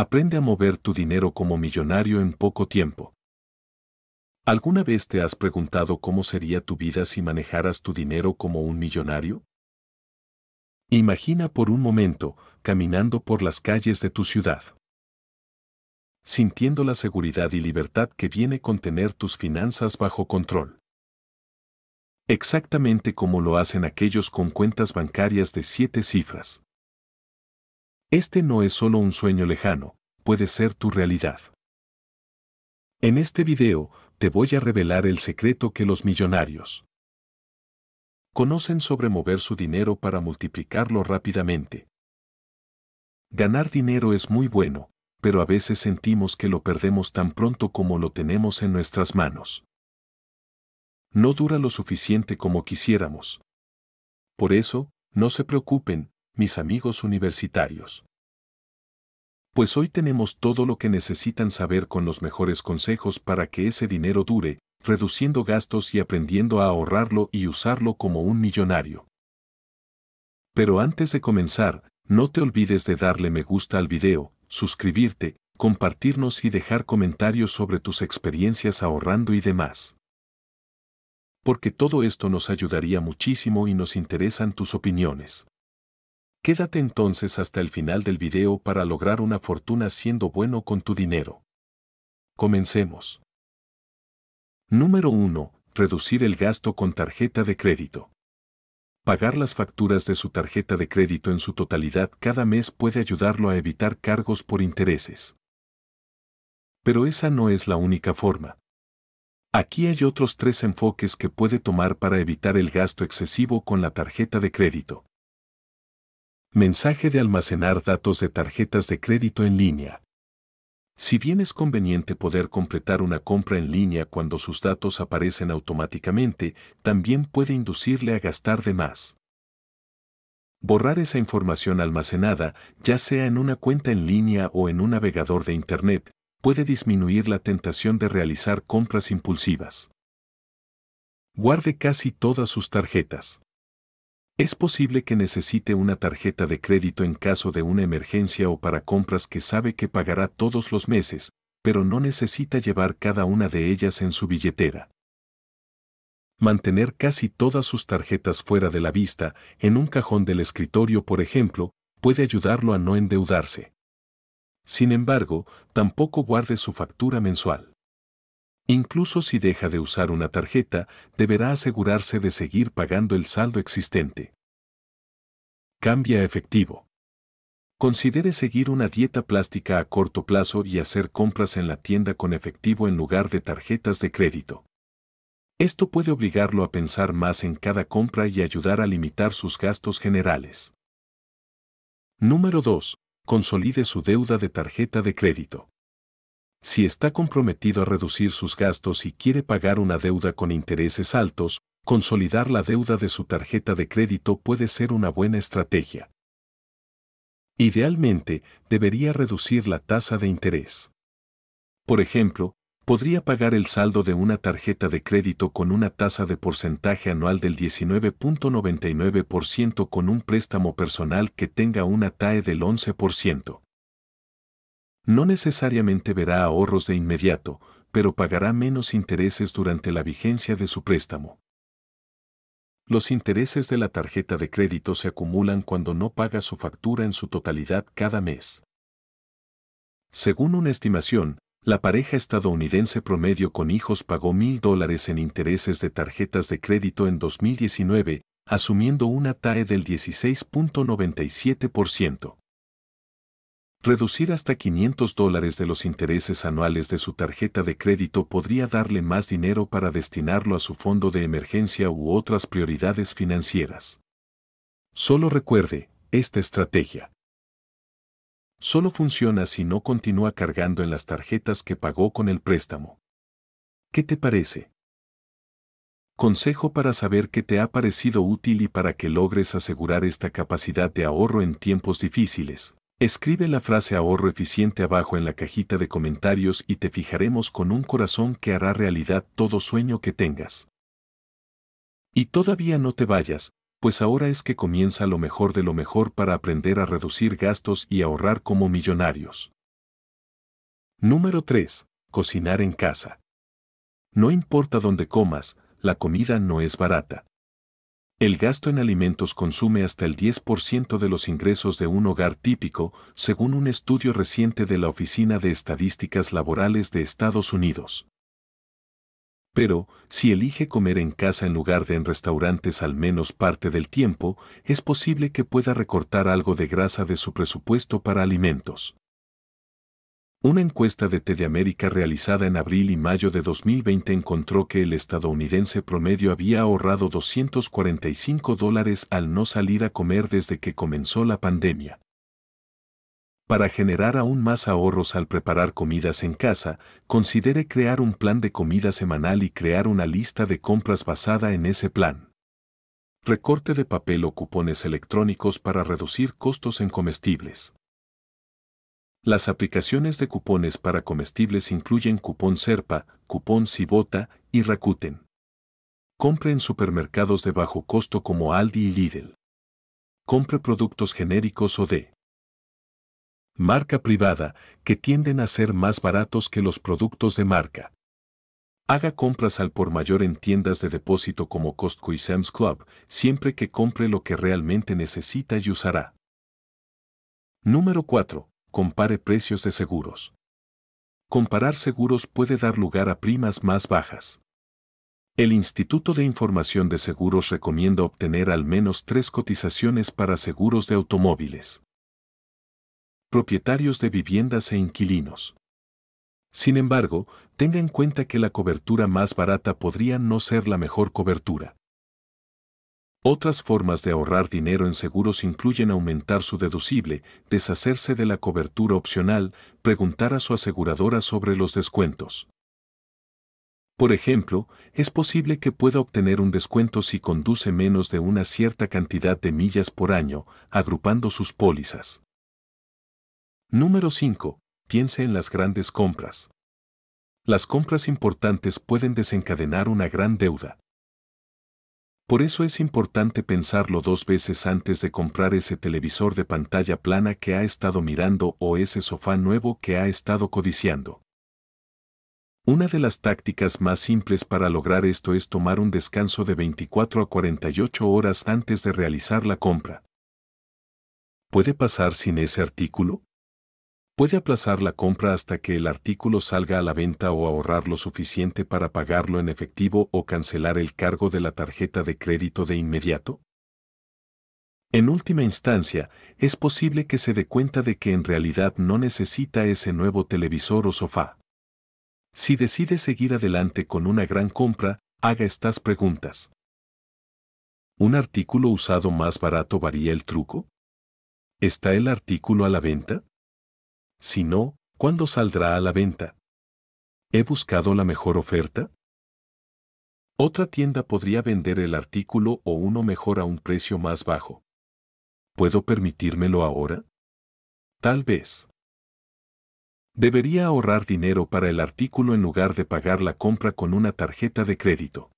Aprende a mover tu dinero como millonario en poco tiempo. ¿Alguna vez te has preguntado cómo sería tu vida si manejaras tu dinero como un millonario? Imagina por un momento caminando por las calles de tu ciudad, sintiendo la seguridad y libertad que viene con tener tus finanzas bajo control. Exactamente como lo hacen aquellos con cuentas bancarias de siete cifras. Este no es solo un sueño lejano, puede ser tu realidad. En este video, te voy a revelar el secreto que los millonarios conocen sobre mover su dinero para multiplicarlo rápidamente. Ganar dinero es muy bueno, pero a veces sentimos que lo perdemos tan pronto como lo tenemos en nuestras manos. No dura lo suficiente como quisiéramos. Por eso, no se preocupen, mis amigos universitarios pues hoy tenemos todo lo que necesitan saber con los mejores consejos para que ese dinero dure, reduciendo gastos y aprendiendo a ahorrarlo y usarlo como un millonario. Pero antes de comenzar, no te olvides de darle me gusta al video, suscribirte, compartirnos y dejar comentarios sobre tus experiencias ahorrando y demás. Porque todo esto nos ayudaría muchísimo y nos interesan tus opiniones. Quédate entonces hasta el final del video para lograr una fortuna siendo bueno con tu dinero. Comencemos. Número 1. Reducir el gasto con tarjeta de crédito. Pagar las facturas de su tarjeta de crédito en su totalidad cada mes puede ayudarlo a evitar cargos por intereses. Pero esa no es la única forma. Aquí hay otros tres enfoques que puede tomar para evitar el gasto excesivo con la tarjeta de crédito. Mensaje de almacenar datos de tarjetas de crédito en línea. Si bien es conveniente poder completar una compra en línea cuando sus datos aparecen automáticamente, también puede inducirle a gastar de más. Borrar esa información almacenada, ya sea en una cuenta en línea o en un navegador de Internet, puede disminuir la tentación de realizar compras impulsivas. Guarde casi todas sus tarjetas. Es posible que necesite una tarjeta de crédito en caso de una emergencia o para compras que sabe que pagará todos los meses, pero no necesita llevar cada una de ellas en su billetera. Mantener casi todas sus tarjetas fuera de la vista, en un cajón del escritorio, por ejemplo, puede ayudarlo a no endeudarse. Sin embargo, tampoco guarde su factura mensual. Incluso si deja de usar una tarjeta, deberá asegurarse de seguir pagando el saldo existente. Cambia efectivo. Considere seguir una dieta plástica a corto plazo y hacer compras en la tienda con efectivo en lugar de tarjetas de crédito. Esto puede obligarlo a pensar más en cada compra y ayudar a limitar sus gastos generales. Número 2. Consolide su deuda de tarjeta de crédito. Si está comprometido a reducir sus gastos y quiere pagar una deuda con intereses altos, consolidar la deuda de su tarjeta de crédito puede ser una buena estrategia. Idealmente, debería reducir la tasa de interés. Por ejemplo, podría pagar el saldo de una tarjeta de crédito con una tasa de porcentaje anual del 19.99% con un préstamo personal que tenga una TAE del 11%. No necesariamente verá ahorros de inmediato, pero pagará menos intereses durante la vigencia de su préstamo. Los intereses de la tarjeta de crédito se acumulan cuando no paga su factura en su totalidad cada mes. Según una estimación, la pareja estadounidense promedio con hijos pagó mil dólares en intereses de tarjetas de crédito en 2019, asumiendo una TAE del 16.97%. Reducir hasta 500 dólares de los intereses anuales de su tarjeta de crédito podría darle más dinero para destinarlo a su fondo de emergencia u otras prioridades financieras. Solo recuerde, esta estrategia solo funciona si no continúa cargando en las tarjetas que pagó con el préstamo. ¿Qué te parece? Consejo para saber qué te ha parecido útil y para que logres asegurar esta capacidad de ahorro en tiempos difíciles. Escribe la frase ahorro eficiente abajo en la cajita de comentarios y te fijaremos con un corazón que hará realidad todo sueño que tengas. Y todavía no te vayas, pues ahora es que comienza lo mejor de lo mejor para aprender a reducir gastos y ahorrar como millonarios. Número 3. Cocinar en casa. No importa dónde comas, la comida no es barata. El gasto en alimentos consume hasta el 10% de los ingresos de un hogar típico, según un estudio reciente de la Oficina de Estadísticas Laborales de Estados Unidos. Pero, si elige comer en casa en lugar de en restaurantes al menos parte del tiempo, es posible que pueda recortar algo de grasa de su presupuesto para alimentos. Una encuesta de TD América realizada en abril y mayo de 2020 encontró que el estadounidense promedio había ahorrado 245 dólares al no salir a comer desde que comenzó la pandemia. Para generar aún más ahorros al preparar comidas en casa, considere crear un plan de comida semanal y crear una lista de compras basada en ese plan. Recorte de papel o cupones electrónicos para reducir costos en comestibles. Las aplicaciones de cupones para comestibles incluyen Cupón Serpa, Cupón Cibota y Rakuten. Compre en supermercados de bajo costo como Aldi y Lidl. Compre productos genéricos o de marca privada que tienden a ser más baratos que los productos de marca. Haga compras al por mayor en tiendas de depósito como Costco y Sam's Club, siempre que compre lo que realmente necesita y usará. Número 4 compare precios de seguros. Comparar seguros puede dar lugar a primas más bajas. El Instituto de Información de Seguros recomienda obtener al menos tres cotizaciones para seguros de automóviles, propietarios de viviendas e inquilinos. Sin embargo, tenga en cuenta que la cobertura más barata podría no ser la mejor cobertura. Otras formas de ahorrar dinero en seguros incluyen aumentar su deducible, deshacerse de la cobertura opcional, preguntar a su aseguradora sobre los descuentos. Por ejemplo, es posible que pueda obtener un descuento si conduce menos de una cierta cantidad de millas por año, agrupando sus pólizas. Número 5. Piense en las grandes compras. Las compras importantes pueden desencadenar una gran deuda. Por eso es importante pensarlo dos veces antes de comprar ese televisor de pantalla plana que ha estado mirando o ese sofá nuevo que ha estado codiciando. Una de las tácticas más simples para lograr esto es tomar un descanso de 24 a 48 horas antes de realizar la compra. ¿Puede pasar sin ese artículo? Puede aplazar la compra hasta que el artículo salga a la venta o ahorrar lo suficiente para pagarlo en efectivo o cancelar el cargo de la tarjeta de crédito de inmediato. En última instancia, es posible que se dé cuenta de que en realidad no necesita ese nuevo televisor o sofá. Si decide seguir adelante con una gran compra, haga estas preguntas. ¿Un artículo usado más barato varía el truco? ¿Está el artículo a la venta? Si no, ¿cuándo saldrá a la venta? ¿He buscado la mejor oferta? Otra tienda podría vender el artículo o uno mejor a un precio más bajo. ¿Puedo permitírmelo ahora? Tal vez. Debería ahorrar dinero para el artículo en lugar de pagar la compra con una tarjeta de crédito.